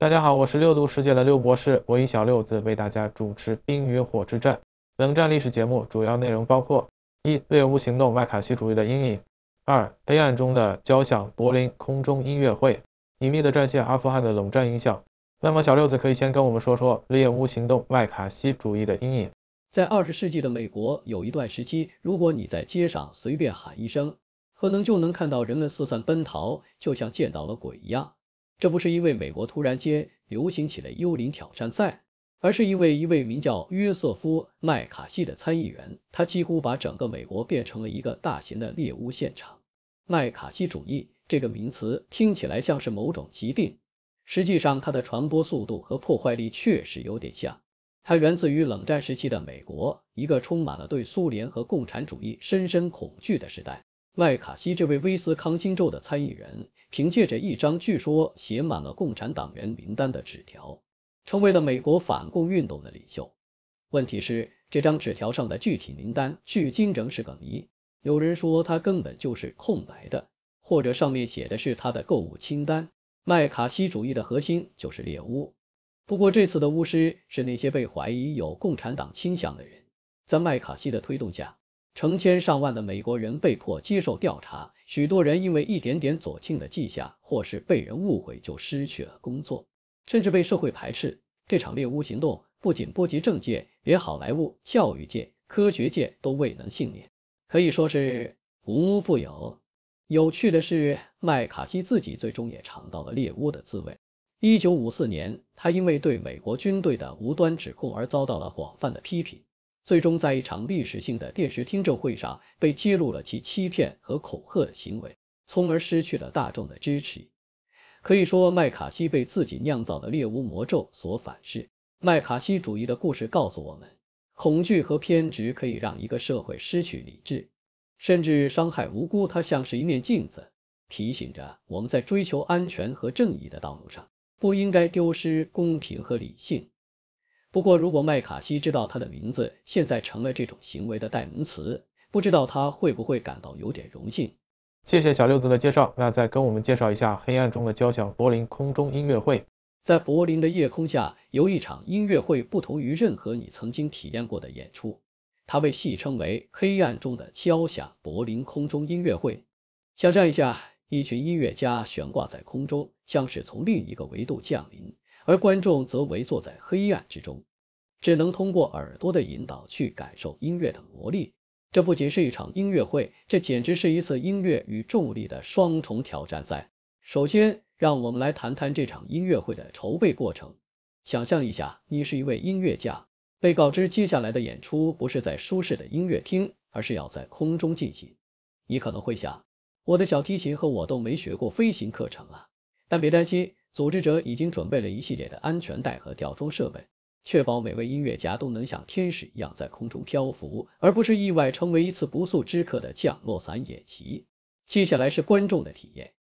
大家好，我是六度世界的六博士，我以小六子为大家主持《冰与火之战：冷战历史》节目。主要内容包括：一、猎巫行动麦卡锡主义的阴影；二、黑暗中的交响——柏林空中音乐会；隐秘的战线——阿富汗的冷战影响。那么，小六子可以先跟我们说说猎巫行动麦卡锡主义的阴影。在二十世纪的美国，有一段时期，如果你在街上随便喊一声，可能就能看到人们四散奔逃，就像见到了鬼一样。这不是因为美国突然间流行起了幽灵挑战赛，而是因为一位名叫约瑟夫·麦卡锡的参议员，他几乎把整个美国变成了一个大型的猎巫现场。麦卡锡主义这个名词听起来像是某种疾病，实际上它的传播速度和破坏力确实有点像。它源自于冷战时期的美国，一个充满了对苏联和共产主义深深恐惧的时代。麦卡锡这位威斯康星州的参议员，凭借着一张据说写满了共产党员名单的纸条，成为了美国反共运动的领袖。问题是，这张纸条上的具体名单，至今仍是个谜。有人说，它根本就是空白的，或者上面写的是他的购物清单。麦卡锡主义的核心就是猎巫。不过，这次的巫师是那些被怀疑有共产党倾向的人。在麦卡锡的推动下。成千上万的美国人被迫接受调查，许多人因为一点点左倾的迹象，或是被人误会，就失去了工作，甚至被社会排斥。这场猎巫行动不仅波及政界，连好莱坞、教育界、科学界都未能幸免，可以说是无物不有。有趣的是，麦卡锡自己最终也尝到了猎巫的滋味。一九五四年，他因为对美国军队的无端指控而遭到了广泛的批评。最终，在一场历史性的电视听证会上，被揭露了其欺骗和恐吓的行为，从而失去了大众的支持。可以说，麦卡锡被自己酿造的猎巫魔咒所反噬。麦卡锡主义的故事告诉我们，恐惧和偏执可以让一个社会失去理智，甚至伤害无辜。它像是一面镜子，提醒着我们在追求安全和正义的道路上，不应该丢失公平和理性。不过，如果麦卡锡知道他的名字现在成了这种行为的代名词，不知道他会不会感到有点荣幸？谢谢小六子的介绍，那再跟我们介绍一下《黑暗中的交响柏林空中音乐会》。在柏林的夜空下，有一场音乐会，不同于任何你曾经体验过的演出。它被戏称为《黑暗中的交响柏林空中音乐会》。想象一下，一群音乐家悬挂在空中，像是从另一个维度降临。而观众则围坐在黑暗之中，只能通过耳朵的引导去感受音乐的魔力。这不仅是一场音乐会，这简直是一次音乐与重力的双重挑战赛。首先，让我们来谈谈这场音乐会的筹备过程。想象一下，你是一位音乐家，被告知接下来的演出不是在舒适的音乐厅，而是要在空中进行。你可能会想：“我的小提琴和我都没学过飞行课程啊！”但别担心。组织者已经准备了一系列的安全带和吊装设备，确保每位音乐家都能像天使一样在空中漂浮，而不是意外成为一次不速之客的降落伞演习。接下来是观众的体验。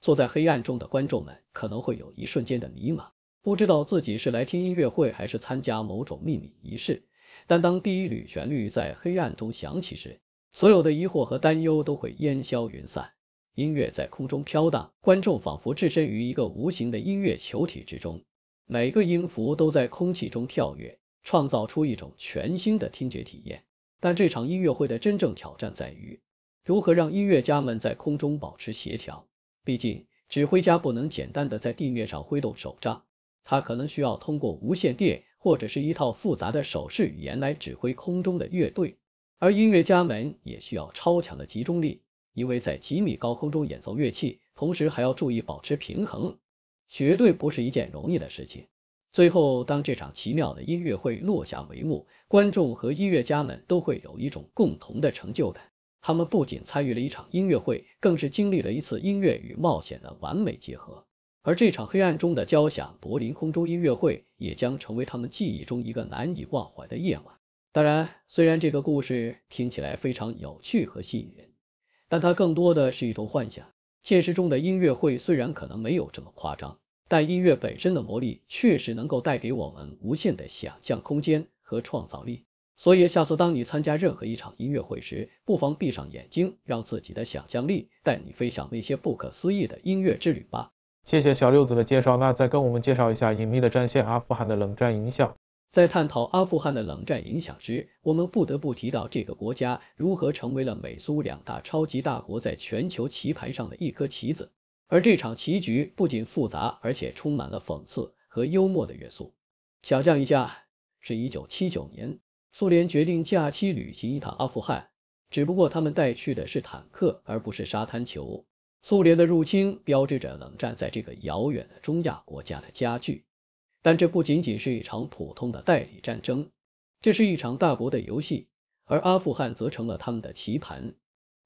坐在黑暗中的观众们可能会有一瞬间的迷茫，不知道自己是来听音乐会还是参加某种秘密仪式。但当第一缕旋律在黑暗中响起时，所有的疑惑和担忧都会烟消云散。音乐在空中飘荡，观众仿佛置身于一个无形的音乐球体之中。每个音符都在空气中跳跃，创造出一种全新的听觉体验。但这场音乐会的真正挑战在于，如何让音乐家们在空中保持协调。毕竟，指挥家不能简单的在地面上挥动手杖，他可能需要通过无线电或者是一套复杂的手势语言来指挥空中的乐队。而音乐家们也需要超强的集中力。因为在几米高空中演奏乐器，同时还要注意保持平衡，绝对不是一件容易的事情。最后，当这场奇妙的音乐会落下帷幕，观众和音乐家们都会有一种共同的成就感。他们不仅参与了一场音乐会，更是经历了一次音乐与冒险的完美结合。而这场黑暗中的交响柏林空中音乐会也将成为他们记忆中一个难以忘怀的夜晚。当然，虽然这个故事听起来非常有趣和吸引人。但它更多的是一种幻想。现实中的音乐会虽然可能没有这么夸张，但音乐本身的魔力确实能够带给我们无限的想象空间和创造力。所以下次当你参加任何一场音乐会时，不妨闭上眼睛，让自己的想象力带你飞向那些不可思议的音乐之旅吧。谢谢小六子的介绍，那再跟我们介绍一下《隐秘的战线》阿富汗的冷战影响。在探讨阿富汗的冷战影响时，我们不得不提到这个国家如何成为了美苏两大超级大国在全球棋盘上的一颗棋子。而这场棋局不仅复杂，而且充满了讽刺和幽默的元素。想象一下，是一九七九年，苏联决定假期旅行一趟阿富汗，只不过他们带去的是坦克，而不是沙滩球。苏联的入侵标志着冷战在这个遥远的中亚国家的加剧。但这不仅仅是一场普通的代理战争，这是一场大国的游戏，而阿富汗则成了他们的棋盘。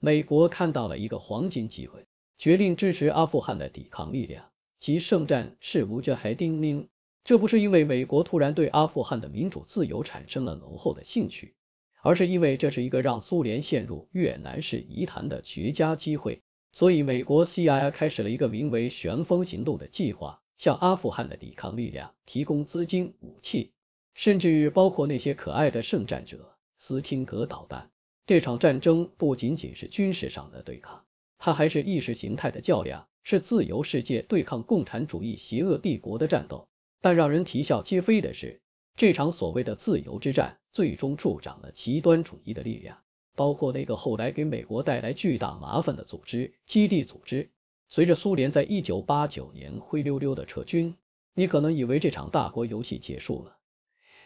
美国看到了一个黄金机会，决定支持阿富汗的抵抗力量其圣战士无惧海丁宁。这不是因为美国突然对阿富汗的民主自由产生了浓厚的兴趣，而是因为这是一个让苏联陷入越南式泥潭的绝佳机会。所以，美国 CIA 开始了一个名为“旋风行动”的计划。向阿富汗的抵抗力量提供资金、武器，甚至包括那些可爱的圣战者。斯汀格导弹。这场战争不仅仅是军事上的对抗，它还是意识形态的较量，是自由世界对抗共产主义邪恶帝国的战斗。但让人啼笑皆非的是，这场所谓的自由之战，最终助长了极端主义的力量，包括那个后来给美国带来巨大麻烦的组织——基地组织。随着苏联在1989年灰溜溜的撤军，你可能以为这场大国游戏结束了，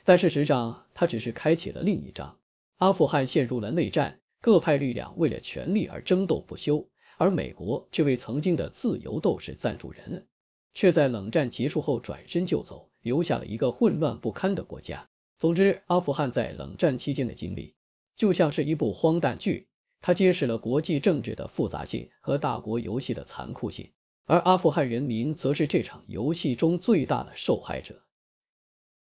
但事实上，它只是开启了另一章。阿富汗陷入了内战，各派力量为了权力而争斗不休，而美国却为曾经的自由斗士赞助人，却在冷战结束后转身就走，留下了一个混乱不堪的国家。总之，阿富汗在冷战期间的经历就像是一部荒诞剧。它揭示了国际政治的复杂性和大国游戏的残酷性，而阿富汗人民则是这场游戏中最大的受害者。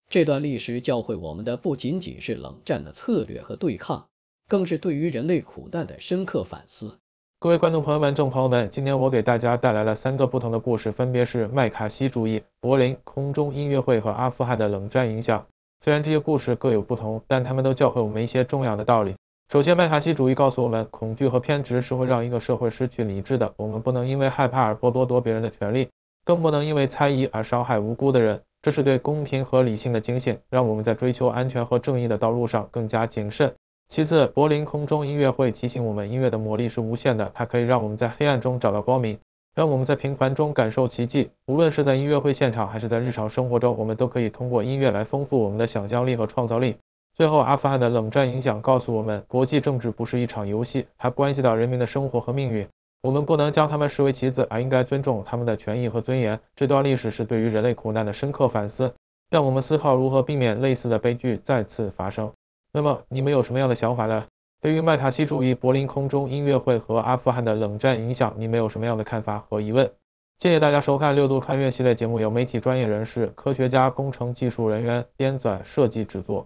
这段历史教会我们的不仅仅是冷战的策略和对抗，更是对于人类苦难的深刻反思。各位观众朋友们、众朋友们，今天我给大家带来了三个不同的故事，分别是麦卡锡主义、柏林空中音乐会和阿富汗的冷战影响。虽然这些故事各有不同，但他们都教会我们一些重要的道理。首先，麦卡锡主义告诉我们，恐惧和偏执是会让一个社会失去理智的。我们不能因为害怕而剥夺夺别人的权利，更不能因为猜疑而伤害无辜的人。这是对公平和理性的警醒，让我们在追求安全和正义的道路上更加谨慎。其次，柏林空中音乐会提醒我们，音乐的魔力是无限的，它可以让我们在黑暗中找到光明，让我们在平凡中感受奇迹。无论是在音乐会现场，还是在日常生活中，我们都可以通过音乐来丰富我们的想象力和创造力。最后，阿富汗的冷战影响告诉我们，国际政治不是一场游戏，它关系到人民的生活和命运。我们不能将他们视为棋子，而应该尊重他们的权益和尊严。这段历史是对于人类苦难的深刻反思，让我们思考如何避免类似的悲剧再次发生。那么，你们有什么样的想法呢？对于麦卡锡主义、柏林空中音乐会和阿富汗的冷战影响，你们有什么样的看法和疑问？建议大家收看《六度穿越》系列节目，由媒体专业人士、科学家、工程技术人员编纂设计制作。